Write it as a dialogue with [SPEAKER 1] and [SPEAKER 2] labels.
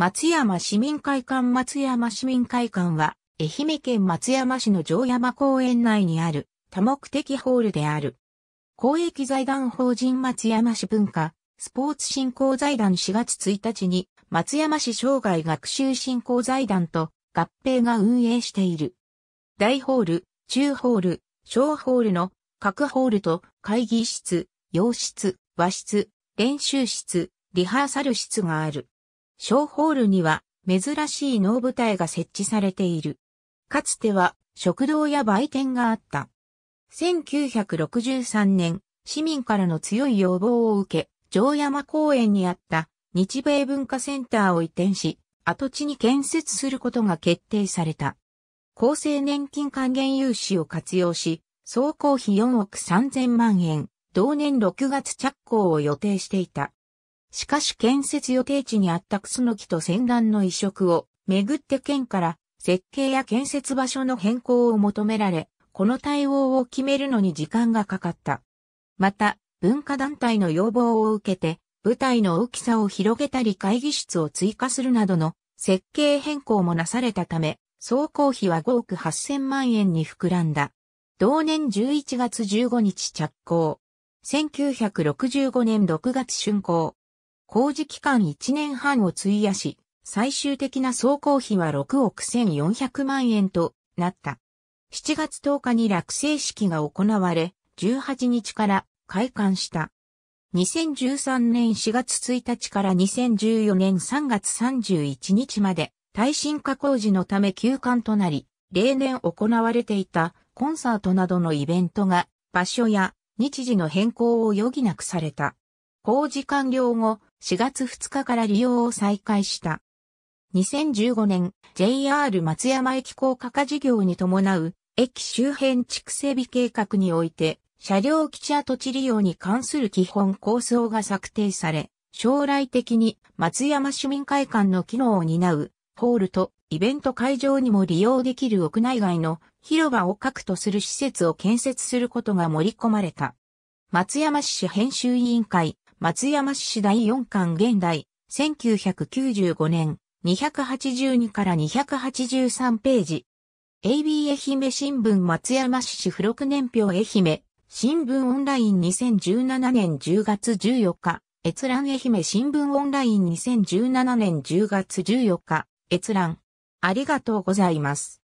[SPEAKER 1] 松山市民会館松山市民会館は、愛媛県松山市の城山公園内にある多目的ホールである。公益財団法人松山市文化、スポーツ振興財団4月1日に、松山市生涯学習振興財団と合併が運営している。大ホール、中ホール、小ホールの各ホールと会議室、洋室、和室、練習室、リハーサル室がある。小ホールには珍しい能舞台が設置されている。かつては食堂や売店があった。1963年、市民からの強い要望を受け、城山公園にあった日米文化センターを移転し、跡地に建設することが決定された。厚生年金還元融資を活用し、総工費4億3000万円、同年6月着工を予定していた。しかし建設予定地にあったクスノキと戦団の移植をめぐって県から設計や建設場所の変更を求められ、この対応を決めるのに時間がかかった。また、文化団体の要望を受けて、舞台の大きさを広げたり会議室を追加するなどの設計変更もなされたため、総工費は5億8000万円に膨らんだ。同年11月15日着工。1965年6月竣工。工事期間1年半を費やし、最終的な総工費は6億1400万円となった。7月10日に落成式が行われ、18日から開館した。2013年4月1日から2014年3月31日まで耐震化工事のため休館となり、例年行われていたコンサートなどのイベントが場所や日時の変更を余儀なくされた。工事完了後、4月2日から利用を再開した。2015年、JR 松山駅高架化事業に伴う、駅周辺地区整備計画において、車両基地跡地利用に関する基本構想が策定され、将来的に松山市民会館の機能を担う、ホールとイベント会場にも利用できる屋内外の広場を核とする施設を建設することが盛り込まれた。松山市編集委員会、松山市第4巻現代、1995年、282から283ページ。AB 愛媛新聞松山市付録年表愛媛、新聞オンライン2017年10月14日、閲覧愛媛新聞オンライン2017年10月14日、閲覧。ありがとうございます。